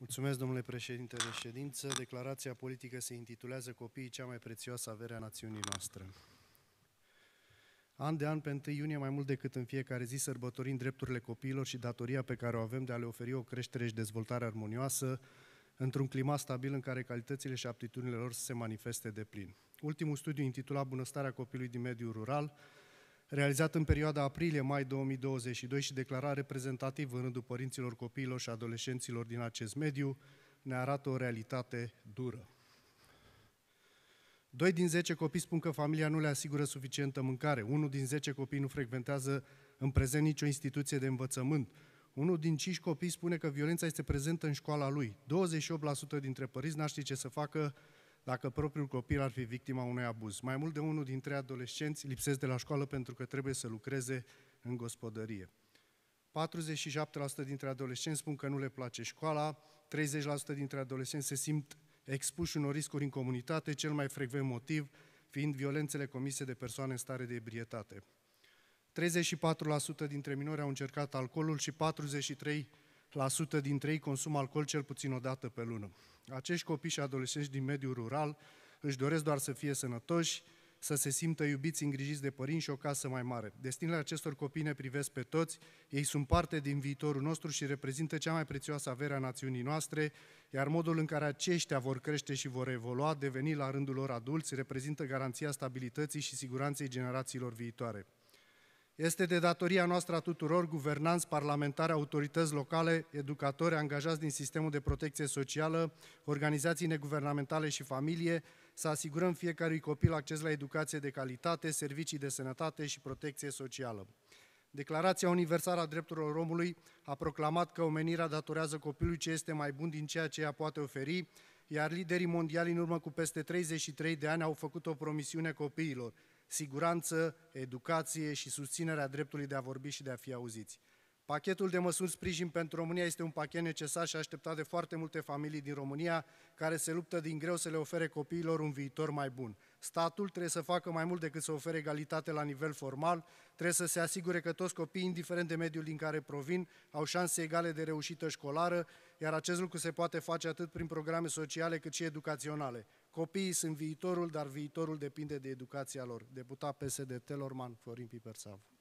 Mulțumesc, domnule președinte de ședință. Declarația politică se intitulează Copiii cea mai prețioasă avere a națiunii noastre. An de an, pe 1 iunie, mai mult decât în fiecare zi, sărbătorim drepturile copiilor și datoria pe care o avem de a le oferi o creștere și dezvoltare armonioasă, într-un climat stabil în care calitățile și aptitudinile lor se manifeste de plin. Ultimul studiu intitulat Bunăstarea copilului din mediul rural realizat în perioada aprilie-mai 2022 și declarat reprezentativ în rândul părinților, copiilor și adolescenților din acest mediu, ne arată o realitate dură. Doi din zece copii spun că familia nu le asigură suficientă mâncare. Unul din zece copii nu frecventează în prezent nicio instituție de învățământ. Unul din cinci copii spune că violența este prezentă în școala lui. 28% dintre părinți n-ar ști ce să facă dacă propriul copil ar fi victima unui abuz. Mai mult de unul din trei adolescenți lipsesc de la școală pentru că trebuie să lucreze în gospodărie. 47% dintre adolescenți spun că nu le place școala, 30% dintre adolescenți se simt expuși unor riscuri în comunitate, cel mai frecvent motiv fiind violențele comise de persoane în stare de ebrietate. 34% dintre minori au încercat alcoolul și 43% dintre ei consumă alcool cel puțin o dată pe lună. Acești copii și adolescenți din mediul rural își doresc doar să fie sănătoși, să se simtă iubiți, îngrijiți de părinți și o casă mai mare. Destinele acestor copii ne privesc pe toți, ei sunt parte din viitorul nostru și reprezintă cea mai prețioasă avere a națiunii noastre, iar modul în care aceștia vor crește și vor evolua, deveni la rândul lor adulți, reprezintă garanția stabilității și siguranței generațiilor viitoare. Este de datoria noastră a tuturor, guvernanți, parlamentari, autorități locale, educatori, angajați din sistemul de protecție socială, organizații neguvernamentale și familie, să asigurăm fiecărui copil acces la educație de calitate, servicii de sănătate și protecție socială. Declarația Universală a Drepturilor Omului a proclamat că omenirea datorează copilului ce este mai bun din ceea ce ea poate oferi, iar liderii mondiali în urmă cu peste 33 de ani au făcut o promisiune copiilor – siguranță, educație și susținerea dreptului de a vorbi și de a fi auziți. Pachetul de măsuri sprijin pentru România este un pachet necesar și așteptat de foarte multe familii din România care se luptă din greu să le ofere copiilor un viitor mai bun. Statul trebuie să facă mai mult decât să ofere egalitate la nivel formal, trebuie să se asigure că toți copiii, indiferent de mediul din care provin, au șanse egale de reușită școlară, iar acest lucru se poate face atât prin programe sociale cât și educaționale. Copiii sunt viitorul, dar viitorul depinde de educația lor. Deputat PSD Telorman Florin Pipersav.